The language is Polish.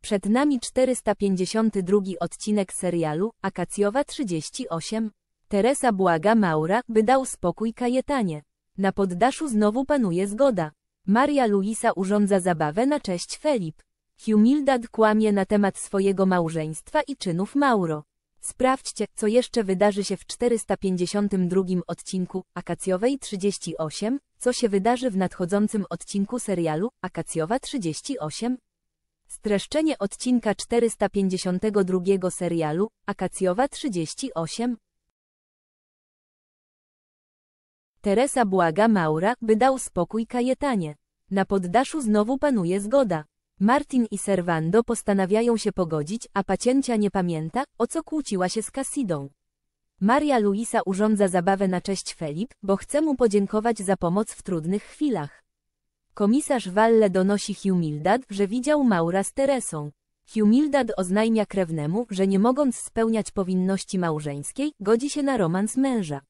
Przed nami 452 odcinek serialu Akacjowa 38. Teresa błaga Maura, by dał spokój Kajetanie. Na poddaszu znowu panuje zgoda. Maria Luisa urządza zabawę na cześć Felip. Humildad kłamie na temat swojego małżeństwa i czynów Mauro. Sprawdźcie, co jeszcze wydarzy się w 452 odcinku Akacjowej 38, co się wydarzy w nadchodzącym odcinku serialu Akacjowa 38. Streszczenie odcinka 452 serialu Akacjowa 38 Teresa błaga Maura, by dał spokój Kajetanie. Na poddaszu znowu panuje zgoda. Martin i Servando postanawiają się pogodzić, a pacięcia nie pamięta, o co kłóciła się z Kasidą. Maria Luisa urządza zabawę na cześć Felip, bo chce mu podziękować za pomoc w trudnych chwilach. Komisarz Valle donosi Humildad, że widział Maura z Teresą. Humildad oznajmia krewnemu, że nie mogąc spełniać powinności małżeńskiej, godzi się na romans męża.